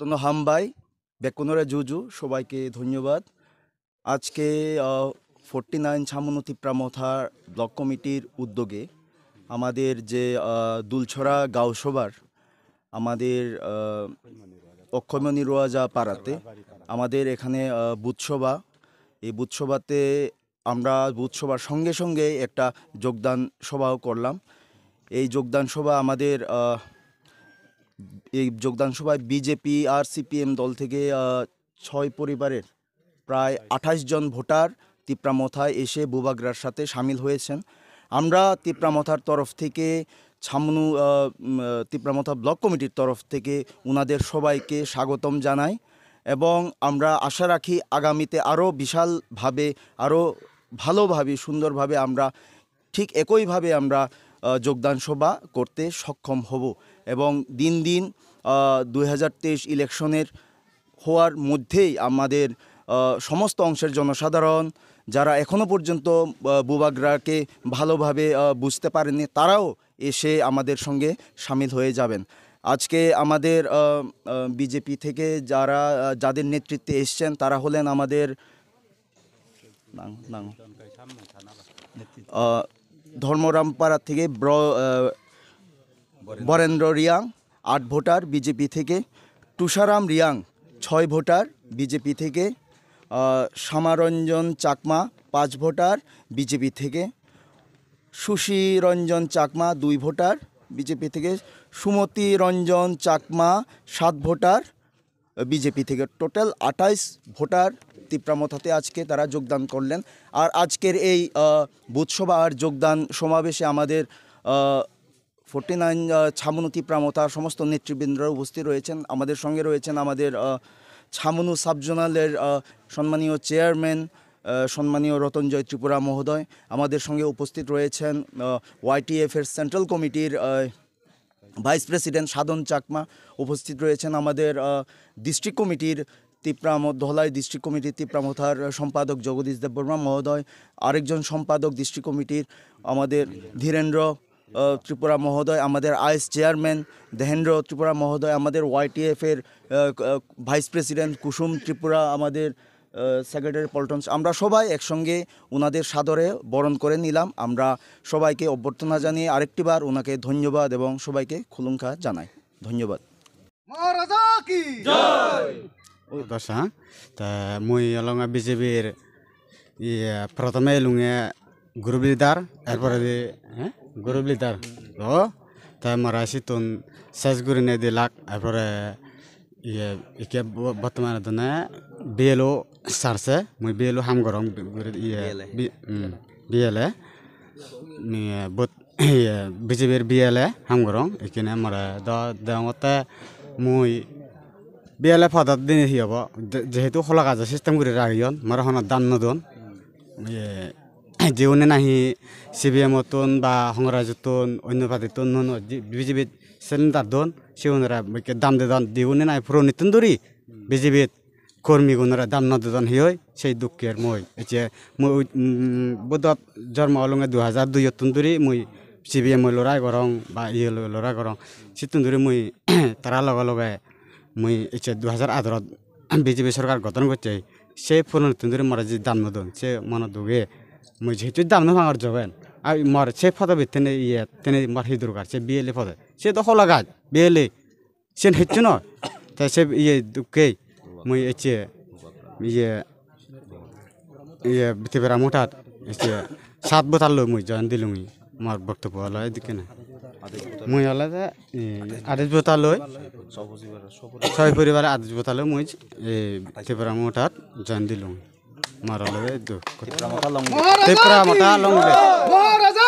হাম হামবাই বেকুনরা জুজু সবাইকে ধন্যবাদ আজকে ফোরটি নাইন ছামনতিপ্রা মথার ব্লক কমিটির উদ্যোগে আমাদের যে দুলছড়া গাঁওসভার আমাদের অক্ষমণি রোয়াজা পাড়াতে আমাদের এখানে বুথসভা এই বুথসভাতে আমরা বুথসভার সঙ্গে সঙ্গে একটা যোগদান সভাও করলাম এই যোগদান সভা আমাদের এই যোগদান সভায় বিজেপি আর সিপিএম দল থেকে ছয় পরিবারের প্রায় আঠাশ জন ভোটার তিপ্রামথায় এসে বুবাগ্রার সাথে সামিল হয়েছেন আমরা তিপ্রামথার তরফ থেকে ছামনু তিপ্রামথা ব্লক কমিটির তরফ থেকে উনাদের সবাইকে স্বাগতম জানাই এবং আমরা আশা রাখি আগামীতে আরও বিশালভাবে আরও ভালোভাবে সুন্দরভাবে আমরা ঠিক একইভাবে আমরা যোগদান সভা করতে সক্ষম হব এবং দিন দিন দুই ইলেকশনের হওয়ার মধ্যেই আমাদের সমস্ত অংশের জনসাধারণ যারা এখনও পর্যন্ত বুবাগ্রাকে ভালোভাবে বুঝতে পারেনি তারাও এসে আমাদের সঙ্গে সামিল হয়ে যাবেন আজকে আমাদের বিজেপি থেকে যারা যাদের নেতৃত্বে এসছেন তারা হলেন আমাদের ধর্মরামপাড়া থেকে ব্র বরেন্দ্র রিয়াং আট ভোটার বিজেপি থেকে তুষারাম রিয়াং ছয় ভোটার বিজেপি থেকে শ্যামারঞ্জন চাকমা পাঁচ ভোটার বিজেপি থেকে রঞ্জন চাকমা দুই ভোটার বিজেপি থেকে সুমতি রঞ্জন চাকমা সাত ভোটার বিজেপি থেকে টোটাল আঠাইশ ভোটার তিপ্রামথাতে আজকে তারা যোগদান করলেন আর আজকের এই আর যোগদান সমাবেশে আমাদের ফোর্টি নাইন ছামনু তিপ্রামতার সমস্ত নেতৃবৃন্দরা উপস্থিত রয়েছেন আমাদের সঙ্গে রয়েছেন আমাদের ছামনু সাবজোনালের সম্মানীয় চেয়ারম্যান সম্মানীয় রতনজয় ত্রিপুরা মহোদয় আমাদের সঙ্গে উপস্থিত রয়েছেন ওয়াইটিএফের সেন্ট্রাল কমিটির ভাইস প্রেসিডেন্ট সাধন চাকমা উপস্থিত রয়েছেন আমাদের ডিস্ট্রিক্ট কমিটির তিপ্রাম ধলাই ডিস্ট্রিক্ট কমিটির তিপ্রামথার সম্পাদক জগদীশ দেববর্মা মহোদয় আরেকজন সম্পাদক ডিস্ট্রিক্ট কমিটির আমাদের ধীরেন্দ্র ত্রিপুরা মহোদয় আমাদের আইস চেয়ারম্যান দেহেন্দ্র ত্রিপুরা মহোদয় আমাদের ওয়াইটিএফের ভাইস প্রেসিডেন্ট কুসুম ত্রিপুরা আমাদের সেক্রেটারি পল্টন আমরা সবাই একসঙ্গে ওনাদের সাদরে বরণ করে নিলাম আমরা সবাইকে অভ্যর্থনা জানিয়ে আরেকটিবার ওনাকে ধন্যবাদ এবং সবাইকে খুলুঙ্কা জানাই ধন্যবাদ মহারাজা কি হ্যাঁ? তা মই অলঙা বিজেপির ইয়ে প্রথমে এলুঙে গ্রুপ লিডার এরপরে হ্যাঁ গ্রুপ লিডার ও তাই মারা সিতন শেষ গুরিনে দিলাক এরপরে ইয়ে একে বর্তমানে বিএলও চাৰ্চে মই বি এল হাম গৰম বি এল এ বিজেপিৰ বি এল এ হাম গৰম এইখিনি মৰে দেওঁতে মই বি এল এ ফদত দিন সি হ'ব যিহেতু শলা কাজৰ চিষ্টেম কৰি ৰাখি হ'ল মৰা সোণত দান নদন যিয়ে নাহি চি বি এমত বা সংৰাজতন অন্য পাৰ্টিতোন নোন বিজেপিত চিলিণ্ডাৰ দোন চিউনেৰে দাম দি দান দিওঁ নে নাই পুৰণিতোন দৌৰি বিজেপিত কর্মীগুণরা দান নদন হিয় সেই দুঃখের মই এতিয়া মই বুধত জন্ম হলঙে দুহাজার দুই তুন্দুরি মই চি বি এম লড়াই গরং বা ইয়ে লড়াই গরং সে তুন্দুরি মই তারা লগে লগে মই এতিয়া দুহাজার আদরত বিজেপি সরকার গঠন করছে সেই ফুলন তুন্দুরি মরা যে দাম নদন সে মন দুগে মই যেহেতু দাম ভাঙার জবেন আর মর সে ফদবি তেনে ইয়ে তেনে মর হি দুর্গার সে বিএলএ ফদে সে দখল লাগায় বিএলএ সে হেচ্ছু ন তাই সে ইয়ে দুঃখেই মুই এচে ইয়ে ইয়ে পৃথিবীরা মোটাত এসে সাত বোতাল লো মুই জয়েন দিলুম আমার বক্তব্য হলো এদিকে না মুই হলো যে আদেশ বোতাল লই ছয় পরিবারে আদেশ বোতাল মুই এই পৃথিবীরা মোটাত জয়েন দিলুম আমার হলো ত্রিপুরা মোটা লং